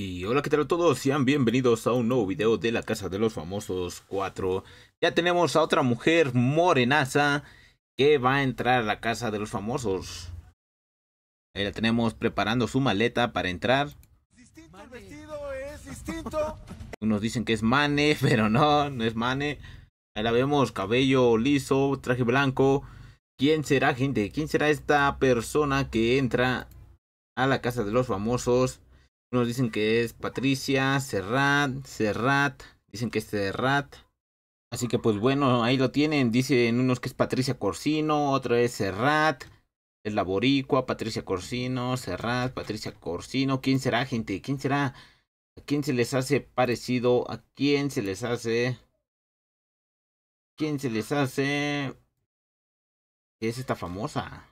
Y hola, ¿qué tal a todos? Sean bienvenidos a un nuevo video de la Casa de los Famosos 4. Ya tenemos a otra mujer morenaza que va a entrar a la Casa de los Famosos. Ahí la tenemos preparando su maleta para entrar. Nos Unos dicen que es Mane, pero no, no es Mane. Ahí la vemos, cabello liso, traje blanco. ¿Quién será, gente? ¿Quién será esta persona que entra a la Casa de los Famosos? Unos dicen que es Patricia, Serrat, Serrat, dicen que es Serrat. Así que pues bueno, ahí lo tienen. Dicen unos que es Patricia Corsino, otra es Serrat. Es la Boricua, Patricia Corsino, Serrat, Patricia Corsino. ¿Quién será, gente? ¿Quién será? ¿A quién se les hace parecido? ¿A quién se les hace? ¿Quién se les hace? ¿Qué es esta famosa?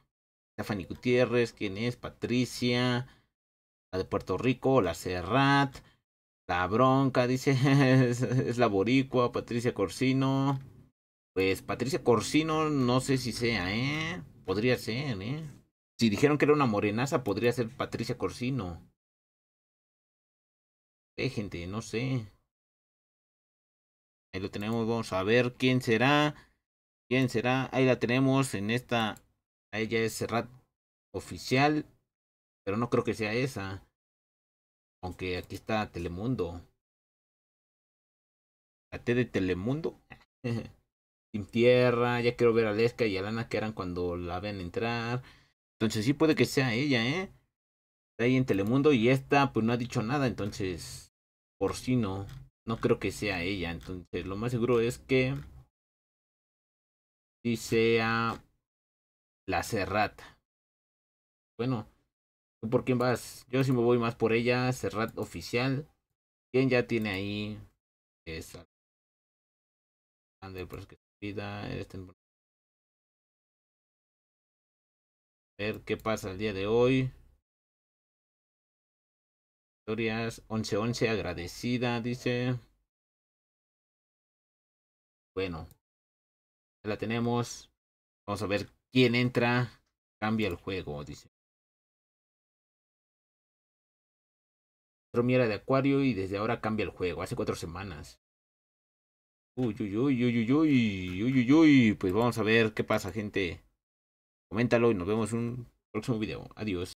Stephanie Gutiérrez, ¿quién es? Patricia de Puerto Rico, la Serrat, la Bronca, dice, es, la Boricua, Patricia Corsino. Pues Patricia Corsino, no sé si sea, ¿eh? Podría ser, ¿eh? Si dijeron que era una morenaza, podría ser Patricia Corsino. Eh, gente, no sé. Ahí lo tenemos, vamos a ver quién será. ¿Quién será? Ahí la tenemos en esta. Ella es Serrat oficial. Pero no creo que sea esa. Aunque aquí está Telemundo. La de Telemundo. Sin tierra, ya quiero ver a Leska y a Lana que eran cuando la ven entrar. Entonces sí puede que sea ella, ¿eh? Está ahí en Telemundo y esta pues no ha dicho nada, entonces por si no, no creo que sea ella. Entonces lo más seguro es que sí sea la Serrata. Bueno, por quién vas? Yo sí me voy más por ella, Cerrad oficial. ¿Quién ya tiene ahí? Es Ander, que vida. Este... A ver qué pasa el día de hoy. Historias 1111 agradecida, dice. Bueno, ya la tenemos. Vamos a ver quién entra. Cambia el juego, dice. Romy era de Acuario y desde ahora cambia el juego, hace cuatro semanas. Uy, uy, uy, uy, uy, uy, uy, uy, uy. Pues vamos a ver qué pasa, gente. Coméntalo y nos vemos en un próximo video. Adiós.